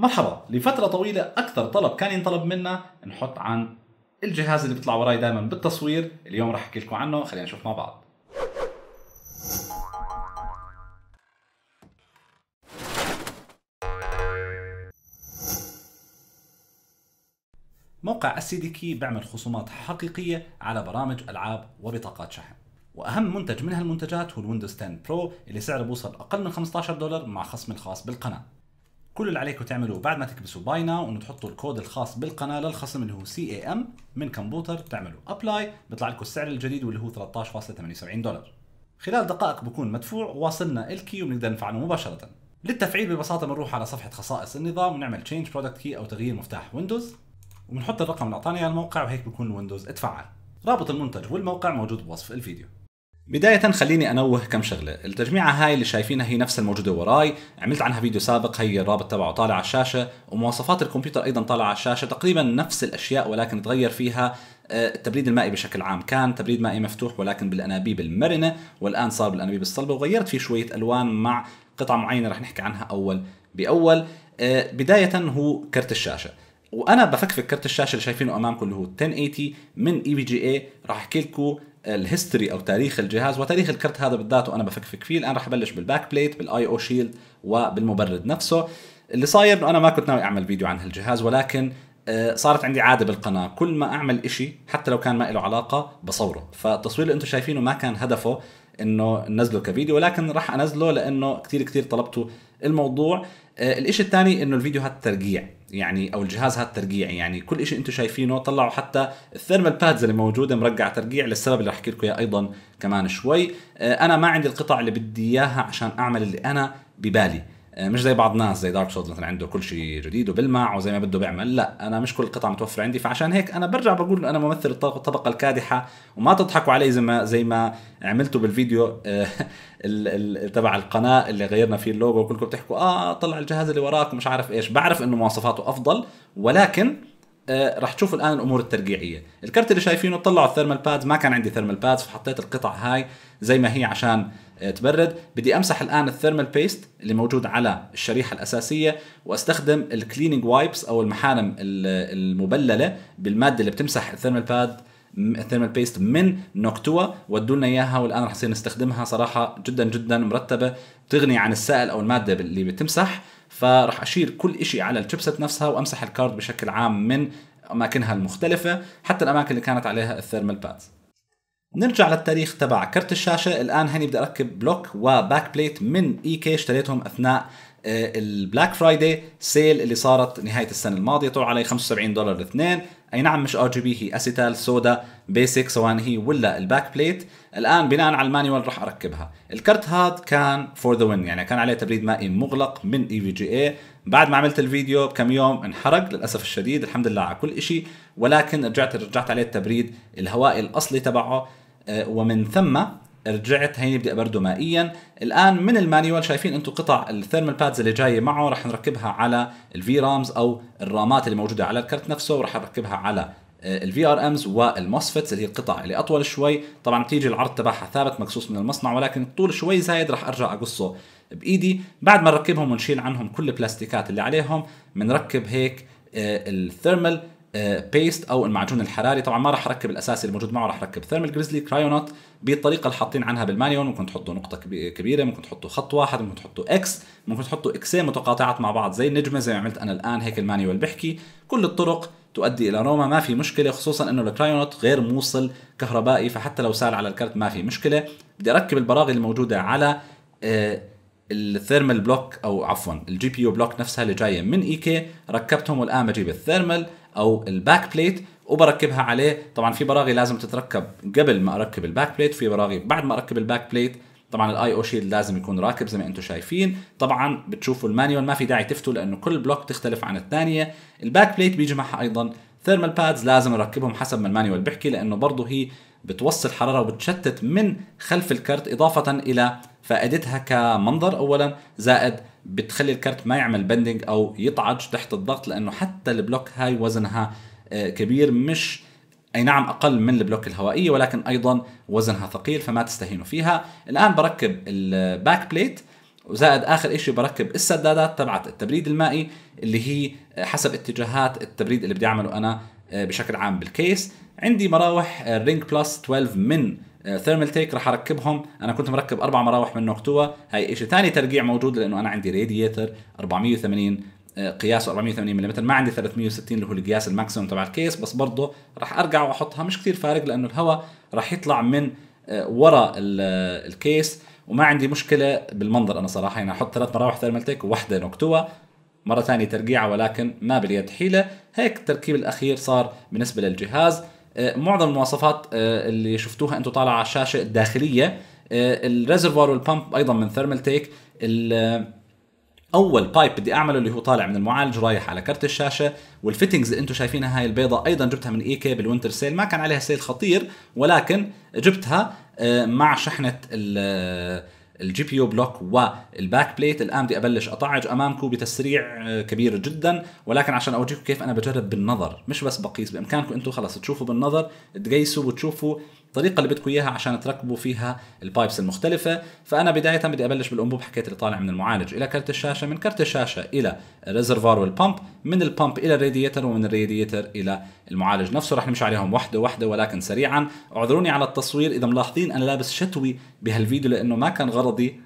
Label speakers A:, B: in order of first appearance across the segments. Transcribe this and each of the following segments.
A: مرحبا لفترة طويلة أكثر طلب كان ينطلب منا نحط عن الجهاز اللي بيطلع وراي دائما بالتصوير اليوم رح أحكي لكم عنه خلينا نشوف مع بعض موقع السيدي كي بيعمل خصومات حقيقية على برامج ألعاب وبطاقات شحن واهم منتج من هالمنتجات هو الويندوز 10 برو اللي سعره بوصل اقل من 15 دولار مع خصم خاص بالقناه كل اللي عليكم تعملوه بعد ما تكبسوا باي ناو انه تحطوا الكود الخاص بالقناه للخصم اللي هو سي اي ام من كمبوتر تعملوا ابلاي بيطلع لكم السعر الجديد واللي هو 13.78 دولار خلال دقائق بكون مدفوع وواصلنا الكي وبنقدر نفعله مباشره للتفعيل ببساطه بنروح على صفحه خصائص النظام ونعمل تشينج برودكت كي او تغيير مفتاح ويندوز وبنحط الرقم اللي اعطانا اياه الموقع وهيك بكون الويندوز اتفعل رابط المنتج والموقع موجود بوصف الفيديو بداية خليني أنوه كم شغلة التجميعة هاي اللي شايفينها هي نفس الموجودة وراي عملت عنها فيديو سابق هي الرابط تبعه طالع على الشاشة ومواصفات الكمبيوتر أيضا طالع على الشاشة تقريبا نفس الأشياء ولكن تغير فيها التبريد آه، المائي بشكل عام كان تبريد مائي مفتوح ولكن بالأنابيب المرنة والآن صار بالأنابيب الصلبة وغيرت فيه شوية ألوان مع قطعة معينة رح نحكي عنها أول بأول آه، بداية هو كرت الشاشة وانا بفكفك كرت الشاشه اللي شايفينه امامكم اللي هو 1080 من اي بي جي اي راح احكي لكم الهيستوري او تاريخ الجهاز وتاريخ الكرت هذا بالذات وانا بفكفك فيه الان رح ابلش بالباك بليت بالاي او شيلد وبالمبرد نفسه اللي صاير انه انا ما كنت ناوي اعمل فيديو عن هالجهاز ولكن آه، صارت عندي عاده بالقناه كل ما اعمل إشي حتى لو كان ما له علاقه بصوره فالتصوير اللي انتم شايفينه ما كان هدفه انه ننزله كفيديو ولكن راح انزله لانه كثير كثير طلبتوا الموضوع آه، الإشي الثاني انه الفيديو هذا ترقيع يعني او الجهاز هذا ترقيعي يعني كل شيء انتم شايفينه طلعوا حتى الثيرمال بادز اللي موجوده مرقع ترقيع للسبب اللي رح احكي لكم اياه ايضا كمان شوي آه، انا ما عندي القطع اللي بدي اياها عشان اعمل اللي انا ببالي آه، مش زي بعض الناس زي دارك سولز مثلا عنده كل شيء جديد وبلمع وزي ما بده بيعمل لا انا مش كل القطع متوفره عندي فعشان هيك انا برجع بقول انا ممثل الطبقه الكادحه وما تضحكوا علي زي ما زي ما عملتوا بالفيديو آه، تبع القناه اللي غيرنا فيه اللوجو وكلكم بتحكوا اه طلع الجهاز اللي وراك ومش عارف ايش بعرف انه مواصفاته افضل ولكن آه، رح تشوفوا الان الامور الترقيعيه الكرت اللي شايفينه طلعوا الثيرمال بادز ما كان عندي ثيرمال بادز فحطيت القطع هاي زي ما هي عشان تبرد بدي امسح الان الثيرمال بيست اللي موجود على الشريحه الاساسيه واستخدم الكليننج وايبس او المحارم المبلله بالماده اللي بتمسح الثيرمال باد الثيرمال بيست من نوكتوا ودوا لنا اياها والان رح نصير نستخدمها صراحه جدا جدا مرتبه بتغني عن السائل او الماده اللي بتمسح فرح اشيل كل شيء على الشيبسيت نفسها وامسح الكارد بشكل عام من اماكنها المختلفه حتى الاماكن اللي كانت عليها الثيرمال بادز نرجع للتاريخ تبع كرت الشاشة الآن هني بدي أركب بلوك وباك بليت من اي e كي اشتريتهم أثناء آه، البلاك فرايداي سيل اللي صارت نهاية السنة الماضية طلعوا علي 75 دولار الاثنين أي نعم مش ار جي بي هي اسيتال سودا بيسك سواء هي ولا الباك بليت الآن بناء على المانيوال راح أركبها الكرت هاد كان فور ذا وين يعني كان عليه تبريد مائي مغلق من اي في جي اي بعد ما عملت الفيديو بكم يوم انحرق للاسف الشديد الحمد لله على كل شيء ولكن رجعت رجعت عليه التبريد الهوائي الاصلي تبعه آه، ومن ثم رجعت هيني بدي ابرده مائيا الان من المانيوال شايفين انتم قطع الثيرمال بادز اللي جايه معه رح نركبها على الفي رامز او الرامات اللي موجوده على الكرت نفسه ورح اركبها على آه، الفي ار امز والموسفتس اللي هي القطع اللي اطول شوي طبعا بتيجي العرض تبعها ثابت مقصوص من المصنع ولكن الطول شوي زايد رح ارجع اقصه بايدي بعد ما نركبهم ونشيل عنهم كل البلاستيكات اللي عليهم بنركب هيك الثيرمال آه، بيست آه، او المعجون الحراري طبعا ما راح اركب الاساسي اللي موجود معه راح اركب ثيرمال جريزلي كرايونوت بالطريقه اللي حاطين عنها بالمانيون ممكن تحطوا نقطه كبيره ممكن تحطوا خط واحد ممكن تحطوا اكس ممكن تحطوا اكسين متقاطعات مع بعض زي النجمه زي ما عملت انا الان هيك المانيوال بحكي كل الطرق تؤدي الى روما ما في مشكله خصوصا انه الكرايونوت غير موصل كهربائي فحتى لو سال على الكرت ما في مشكله بدي اركب البراغي الموجوده على الثيرمال آه، بلوك او عفوا الجي بي يو بلوك نفسها اللي جايه من ايكي e ركبتهم والان بجيب الثيرمال او الباك بليت وبركبها عليه طبعا في براغي لازم تتركب قبل ما اركب الباك بليت في براغي بعد ما اركب الباك بليت طبعا الاي او شيلد لازم يكون راكب زي ما انتم شايفين طبعا بتشوفوا المانيوال ما في داعي تفتوا لانه كل بلوك تختلف عن الثانيه الباك بليت بيجي معها ايضا ثيرمال بادز لازم نركبهم حسب ما المانيوال بيحكي لانه برضه هي بتوصل حراره وبتشتت من خلف الكرت اضافه الى فائدتها كمنظر اولا زائد بتخلي الكارت ما يعمل بندنج او يطعج تحت الضغط لانه حتى البلوك هاي وزنها آه، كبير مش اي نعم اقل من البلوك الهوائيه ولكن ايضا وزنها ثقيل فما تستهينوا فيها الان بركب الباك بليت وزائد اخر شيء بركب السدادات تبعت التبريد المائي اللي هي حسب اتجاهات التبريد اللي بدي اعمله انا آه، بشكل عام بالكيس عندي مراوح رينج بلس 12 من ثيرمال تيك رح اركبهم انا كنت مركب اربع مراوح من نوكتوا هاي شيء ثاني ترقيع موجود لانه انا عندي راديتر 480 قياسه 480 ملم ما عندي 360 اللي هو القياس الماكسيموم تبع الكيس بس برضه راح ارجع واحطها مش كثير فارق لانه الهواء راح يطلع من آه، ورا آه، الكيس وما عندي مشكله بالمنظر انا صراحه يعني احط ثلاث مراوح ثيرمال تيك وواحده نوكتوا مره ثانيه ترقيعه ولكن ما باليد حيله هيك التركيب الاخير صار بالنسبه للجهاز آه، معظم المواصفات آه، اللي شفتوها انتم طالعه على الشاشه الداخليه آه، الريزرفوار والبامب ايضا من ثيرمال تيك اول بايب بدي اعمله اللي هو طالع من المعالج رايح على كرت الشاشه والفيتنجز اللي انتم شايفينها هاي البيضة ايضا جبتها من اي كي بالوينتر سيل ما كان عليها سيل خطير ولكن جبتها مع شحنه الجي بي يو بلوك والباك بليت الان بدي ابلش اطعج امامكم بتسريع آه، كبير جدا ولكن عشان اوجيكم كيف انا بجرب بالنظر مش بس بقيس بامكانكم انتم خلص تشوفوا بالنظر تقيسوا وتشوفوا الطريقه اللي بدكم اياها عشان تركبوا فيها البايبس المختلفه فانا بدايه بدي ابلش بالانبوب حكيت اللي طالع من المعالج الى كرت الشاشه من كرت الشاشه الى الريزرفوار والبامب من البامب الى الراديتر ومن الراديتر الى المعالج نفسه رح نمشي عليهم وحده وحده ولكن سريعا اعذروني على التصوير اذا ملاحظين انا لابس شتوي بهالفيديو لانه ما كان غرضي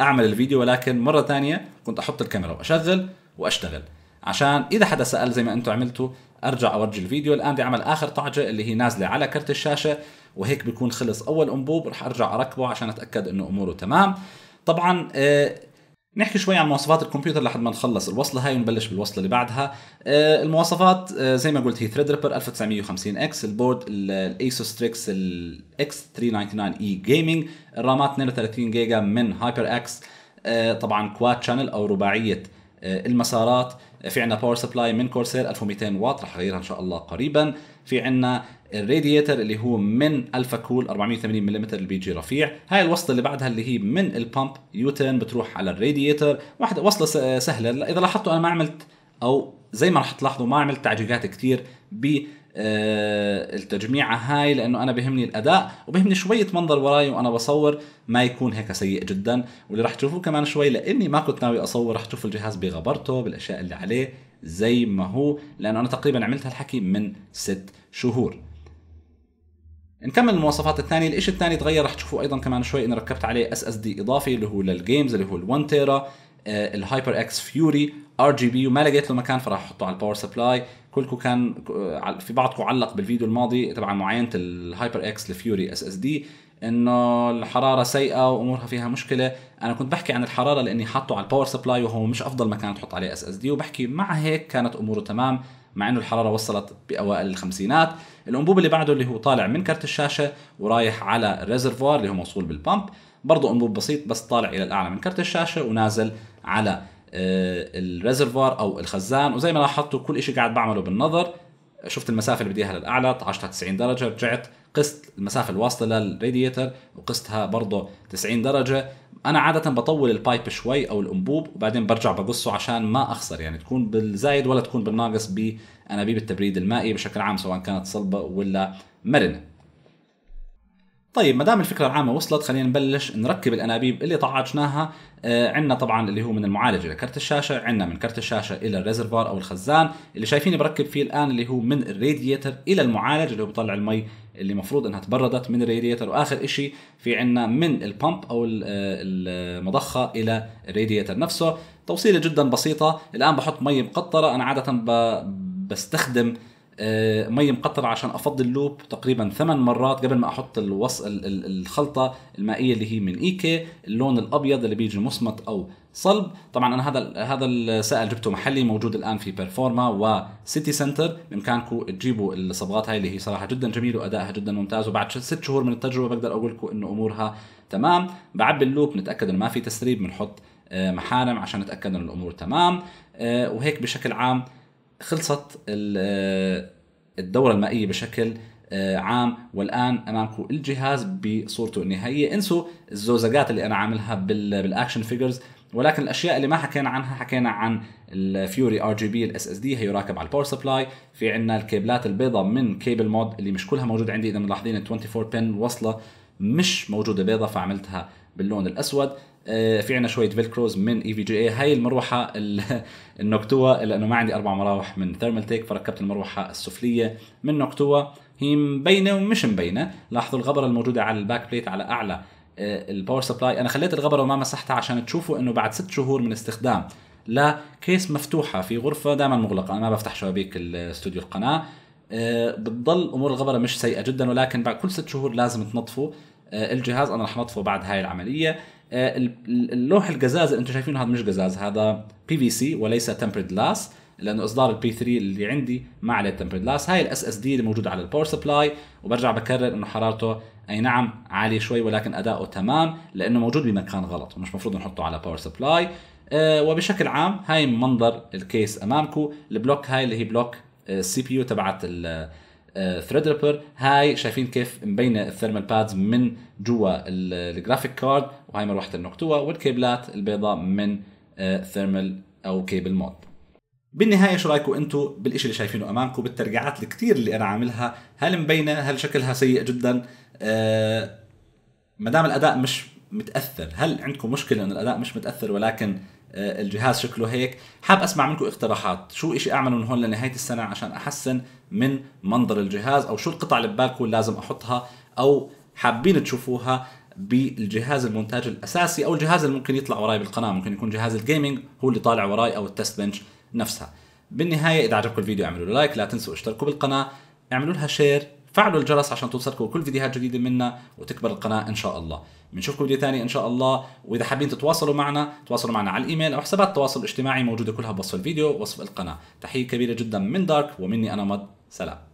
A: اعمل الفيديو ولكن مره ثانيه كنت احط الكاميرا واشغل واشتغل عشان اذا حدا سال زي ما انتم عملتوا ارجع اورجي الفيديو الان بعمل اخر طعجه اللي هي نازله على كرت الشاشه وهيك بكون خلص اول انبوب رح ارجع اركبه عشان اتاكد انه اموره تمام طبعا آه، نحكي شوي عن مواصفات الكمبيوتر لحد ما نخلص الوصله هاي ونبلش بالوصله اللي بعدها آه، المواصفات آه، زي ما قلت هي ثريد ريبر 1950 اكس البورد الايسوس تريكس الاكس 399 اي جيمنج الرامات 32 جيجا من هايبر اكس طبعا كواد شانل او رباعيه آه، المسارات في عنا باور سبلاي من كورسير 1200 واط رح اغيرها ان شاء الله قريبا في عنا الراديتر اللي هو من الفا كول 480 ملم اللي جي رفيع هاي الوصله اللي بعدها اللي هي من البامب يوتن بتروح على الراديتر واحده وصله آه، سهله اذا لاحظتوا انا ما عملت او زي ما رح تلاحظوا ما عملت تعجيقات كثير ب آه، التجميعة هاي لأنه أنا بهمني الأداء وبهمني شوية منظر وراي وأنا بصور ما يكون هيك سيء جدا واللي رح تشوفوه كمان شوي لأني ما كنت ناوي أصور رح تشوفوا الجهاز بغبرته بالأشياء اللي عليه زي ما هو لأنه أنا تقريبا عملت هالحكي من ست شهور نكمل المواصفات الثانية الإشي الثاني تغير رح تشوفوا أيضا كمان شوي إني ركبت عليه اس اس دي إضافي اللي هو للجيمز اللي هو ال1 تيرا الهايبر اكس فيوري ار جي بي وما لقيت له مكان فراح احطه على الباور سبلاي كلكم كان آه، في بعضكم علق بالفيديو الماضي تبع معاينه الهايبر اكس لفيوري اس اس دي انه الحراره سيئه وامورها فيها مشكله انا كنت بحكي عن الحراره لاني حاطه على الباور سبلاي وهو مش افضل مكان تحط عليه اس اس دي وبحكي مع هيك كانت اموره تمام مع انه الحراره وصلت باوائل الخمسينات الانبوب اللي بعده اللي هو طالع من كرت الشاشه ورايح على الريزرفوار اللي هو موصول بالبامب برضه انبوب بسيط بس طالع الى الاعلى من كرت الشاشه ونازل على آه، الريزرفوار او الخزان وزي ما لاحظتوا كل شيء قاعد بعمله بالنظر شفت المسافه اللي بدي اياها للاعلى طعشتها 90 درجه رجعت قست المسافه الواصله للراديتر وقستها برضه 90 درجه انا عاده بطول البايب شوي او الانبوب وبعدين برجع بقصه عشان ما اخسر يعني تكون بالزايد ولا تكون بالناقص بانابيب التبريد المائي بشكل عام سواء كانت صلبه ولا مرنه طيب ما دام الفكره العامه وصلت خلينا نبلش نركب الانابيب اللي طعجناها آه عندنا طبعا اللي هو من الى لكرت الشاشه عندنا من كرت الشاشه الى الريزرفوار او الخزان اللي شايفيني بركب فيه الان اللي هو من الراديتر الى المعالج اللي هو بيطلع المي اللي المفروض انها تبردت من الراديتر واخر شيء في عندنا من البمب او آه، المضخه الى الراديتر نفسه توصيله جدا بسيطه الان بحط مي مقطره انا عاده بستخدم آه، مي مقطرة عشان افضي اللوب تقريبا ثمان مرات قبل ما احط الوص... الخلطة المائية اللي هي من ايكي اللون الابيض اللي بيجي مصمت او صلب طبعا انا هذا هذا السائل جبته محلي موجود الان في بيرفورما وسيتي سنتر بامكانكم تجيبوا الصبغات هاي اللي هي صراحه جدا جميله وادائها جدا ممتاز وبعد ست شهور من التجربه بقدر اقول لكم انه امورها تمام بعبي اللوب نتاكد انه ما في تسريب بنحط آه، محارم عشان نتاكد انه الامور تمام آه، وهيك بشكل عام خلصت آه، الدوره المائيه بشكل آه، عام والان امامكم الجهاز بصورته النهائيه انسوا الزوزقات اللي انا عاملها بالاكشن فيجرز ولكن الاشياء اللي ما حكينا عنها حكينا عن الفيوري ار جي بي الاس اس دي هيراكب على الباور سبلاي في عندنا الكيبلات البيضاء من كيبل مود اللي مش كلها موجوده عندي اذا ملاحظين ال 24 بن وصله مش موجوده بيضاء فعملتها باللون الاسود آه، في عنا شويه فيلكروز من اي في جي اي هاي المروحه النوكتوا لانه ما عندي اربع مراوح من ثيرمال تيك فركبت المروحه السفليه من نوكتوا هي مبينه ومش مبينه لاحظوا الغبره الموجوده على الباك بليت على اعلى آه، الباور سبلاي انا خليت الغبره وما مسحتها عشان تشوفوا انه بعد ست شهور من استخدام لكيس مفتوحه في غرفه دائما مغلقه انا ما بفتح شبابيك استوديو القناه آه، بتضل امور الغبره مش سيئه جدا ولكن بعد كل ست شهور لازم تنظفوا آه، الجهاز انا رح نطفه بعد هاي العمليه آه، اللوح القزاز اللي انتم شايفينه هذا مش قزاز هذا بي في سي وليس تمبرد جلاس لانه اصدار البي 3 اللي عندي ما عليه تمبرد جلاس هاي الاس اس دي اللي موجوده على الباور سبلاي وبرجع بكرر انه حرارته اي نعم عاليه شوي ولكن اداؤه تمام لانه موجود بمكان غلط ومش مفروض نحطه على باور آه، سبلاي وبشكل عام هاي منظر الكيس امامكم البلوك هاي اللي هي بلوك السي بي يو تبعت ثريد ريبر هاي شايفين كيف مبينه الثيرمال بادز من جوا الجرافيك كارد وهاي مروحه النقطوه والكيبلات البيضاء من ثيرمال آه، او كيبل مود بالنهايه شو رايكم انتم بالشيء اللي شايفينه امامكم بالترجيعات الكثير اللي انا عاملها هل مبينه هل شكلها سيء جدا آه، ما دام الاداء مش متاثر هل عندكم مشكله ان الاداء مش متاثر ولكن آه، الجهاز شكله هيك حاب اسمع منكم اقتراحات شو اشي اعمله من هون لنهايه السنه عشان احسن من منظر الجهاز او شو القطع اللي ببالكم لازم احطها او حابين تشوفوها بالجهاز المونتاج الاساسي او الجهاز اللي ممكن يطلع وراي بالقناه ممكن يكون جهاز الجيمنج هو اللي طالع وراي او التست بنش نفسها بالنهايه اذا عجبكم الفيديو اعملوا لايك لا تنسوا اشتركوا بالقناه اعملوا لها شير فعلوا الجرس عشان توصلكم كل فيديوهات جديدة منا وتكبر القناة إن شاء الله بنشوفكم فيديو تاني إن شاء الله وإذا حابين تتواصلوا معنا تواصلوا معنا على الإيميل أو حسابات التواصل الاجتماعي موجودة كلها بوصف الفيديو وصف القناة تحية كبيرة جدا من دارك ومني أنا مد سلام